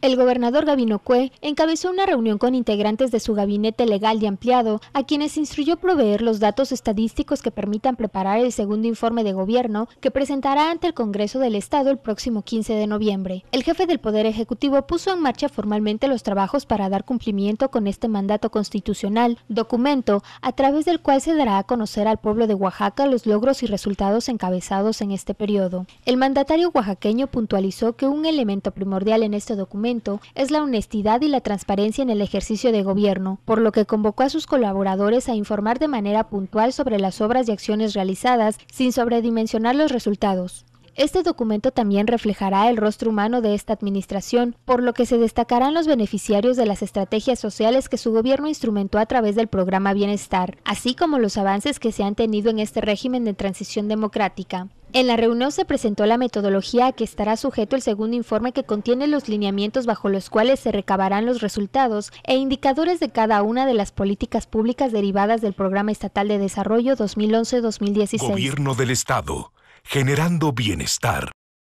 El gobernador Gabino Cue encabezó una reunión con integrantes de su gabinete legal y ampliado, a quienes instruyó proveer los datos estadísticos que permitan preparar el segundo informe de gobierno que presentará ante el Congreso del Estado el próximo 15 de noviembre. El jefe del Poder Ejecutivo puso en marcha formalmente los trabajos para dar cumplimiento con este mandato constitucional, documento a través del cual se dará a conocer al pueblo de Oaxaca los logros y resultados encabezados en este periodo. El mandatario oaxaqueño puntualizó que un elemento primordial en este documento es la honestidad y la transparencia en el ejercicio de gobierno, por lo que convocó a sus colaboradores a informar de manera puntual sobre las obras y acciones realizadas sin sobredimensionar los resultados. Este documento también reflejará el rostro humano de esta administración, por lo que se destacarán los beneficiarios de las estrategias sociales que su gobierno instrumentó a través del programa Bienestar, así como los avances que se han tenido en este régimen de transición democrática. En la reunión se presentó la metodología a que estará sujeto el segundo informe que contiene los lineamientos bajo los cuales se recabarán los resultados e indicadores de cada una de las políticas públicas derivadas del Programa Estatal de Desarrollo 2011-2016. Gobierno del Estado, generando bienestar.